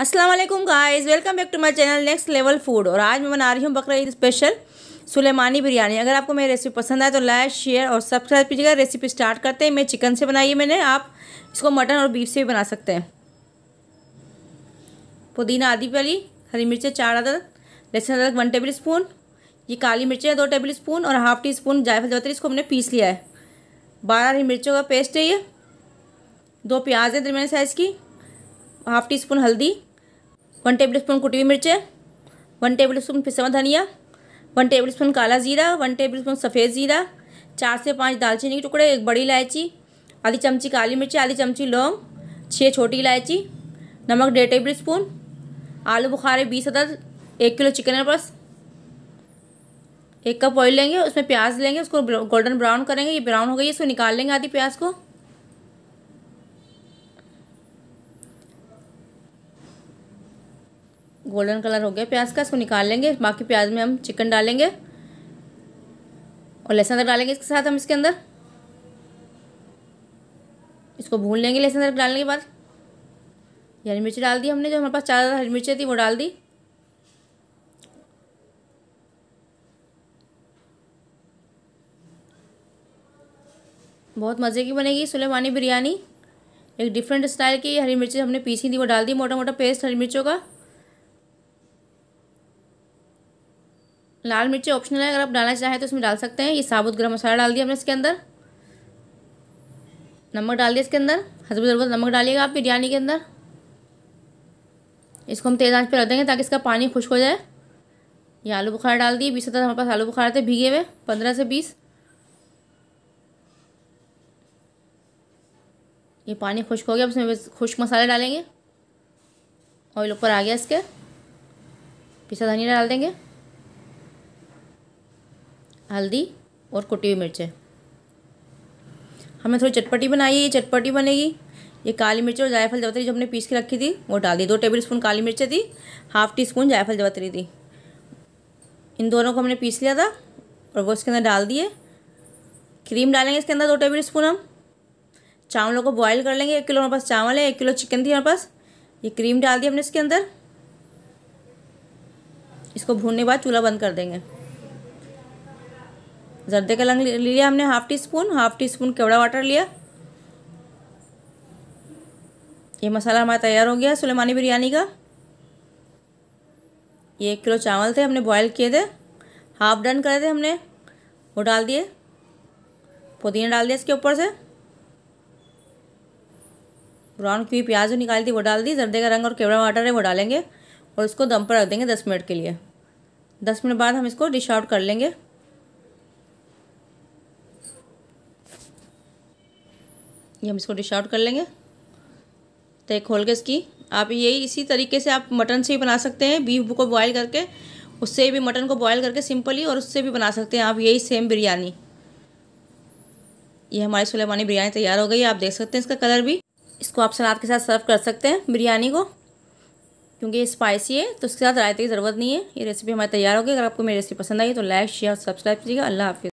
Aslam guys welcome back to my channel next level food और आज मैं बना रही हूँ बकरा ईद स्पेशल सुलेमानी बिरयानी अगर आपको मेरी रेसिपी पसंद आए तो लाइक शेयर और सब्सक्राइब कीजिएगा रेसिपी स्टार्ट करते हैं मैं चिकन से बनाई है मैंने आप इसको मटन और बीफ से भी बना सकते हैं पुदीना आधी वाली हरी मिर्चें चार अदर लहसुन अदरक वन टेबल स्पून ये काली मिर्चें दो टेबल स्पून और हाफ टी स्पून जायफल जवतरी इसको हमने पीस लिया है बारह हरी मिर्चों का पेस्ट है ये दो प्याज है दरमियान साइज़ की हाफ टी स्पून हल्दी वन टेबल स्पून कुटी हुई मिर्चें वन टेबल स्पून पिसवा धनिया वन टेबल स्पून काला जीरा वन टेबल स्पून सफ़ेद जीरा चार से पाँच दालचीनी के टुकड़े एक बड़ी इलायची आधी चमची काली मिर्ची आधी चमची लौंग छः छोटी इलायची नमक डेढ़ टेबल स्पून आलू बुखारे बीस अदर एक किलो चिकन है बस एक कप ऑयल लेंगे उसमें प्याज लेंगे उसको गोल्डन ब्राउन करेंगे ये ब्राउन हो गई है इसको निकाल लेंगे आधी प्याज को गोल्डन कलर हो गया प्याज का इसको निकाल लेंगे बाकी प्याज में हम चिकन डालेंगे और लहसुन अदरक डालेंगे इसके साथ हम इसके अंदर इसको भून लेंगे लहसुन अदरक डालने के बाद ये हरी मिर्ची डाल दी हमने जो हमारे पास चार हरी मिर्चें थी वो डाल दी बहुत मज़े की बनेगी सुलेमानी बिरयानी एक डिफरेंट स्टाइल की हरी मिर्ची हमने पीसी थी वो डाल दी मोटा मोटा पेस्ट हरी मिर्चों का लाल मिर्ची ऑप्शनल है अगर आप डालना चाहें तो इसमें डाल सकते हैं ये साबुत गर्म मसाला डाल दिया हमने इसके अंदर नमक डाल दिया इसके अंदर हसब ज़रूरत नमक डालिएगा आप बिरयानी के अंदर इसको हम तेज़ आंच पर रख देंगे ताकि इसका पानी खुश्क हो जाए ये आलू बुखार डाल दिए बीस हमारे पास आलू बुखार थे भीगे हुए पंद्रह से बीस ये पानी खुश्क हो गया उसमें खुश्क मसाले डालेंगे ऑयल ऊपर आ गया इसके पिसा धनिया डाल देंगे हल्दी और कुटी हुई मिर्चें हमें थोड़ी चटपटी बनाई है ये चटपटी बनेगी ये काली मिर्च और जायफल जवतरी जो हमने पीस के रखी थी वो डाल दी दो टेबल स्पून काली मिर्चें थी हाफ टी स्पून जायफल जवतरी थी इन दोनों को हमने पीस लिया था और वो इसके अंदर डाल दिए क्रीम डालेंगे इसके अंदर दो टेबल स्पून हम चावलों को बॉयल कर लेंगे एक किलो हमारे पास चावल है एक किलो चिकन थी हमारे पास ये क्रीम डाल दी हमने इसके अंदर इसको भूनने के बाद चूल्हा बंद कर देंगे जर्दे का लंग लिया हमने half teaspoon half teaspoon kewra water लिया ये मसाला हमारा तैयार हो गया सुलेमानी बिरयानी का ये एक किलो चावल थे हमने बॉयल किए थे हाफ डन करे थे हमने वो डाल दिए पुदीना डाल दिया इसके ऊपर से ब्राउन की हुई प्याज जो निकाली थी वो डाल दी जर्दे का रंग और केवड़ा वाटर है वो डालेंगे और इसको दम पर रख देंगे दस मिनट के लिए दस मिनट बाद हम इसको डिश आउट कर लेंगे ये हम इसको डिश आउट कर लेंगे तो खोल के इसकी आप यही इसी तरीके से आप मटन से भी बना सकते हैं बीफ को बॉयल करके उससे भी मटन को बॉयल करके सिंपली और उससे भी बना सकते हैं आप यही सेम बिरयानी ये हमारी सुलेमानी बिरयानी तैयार हो गई है आप देख सकते हैं इसका कलर भी इसको आप सलाद के साथ सर्व कर सकते हैं बिरयानी को क्योंकि ये स्पाइसी है तो उसके साथ रायते की ज़रूरत नहीं है ये रेसिपी हमारी तैयार होगी अगर आपको मेरी रेसिपी पसंद आई तो लाइक शेयर सब्सक्राइब कीजिएगा अल्लाह हाफिज़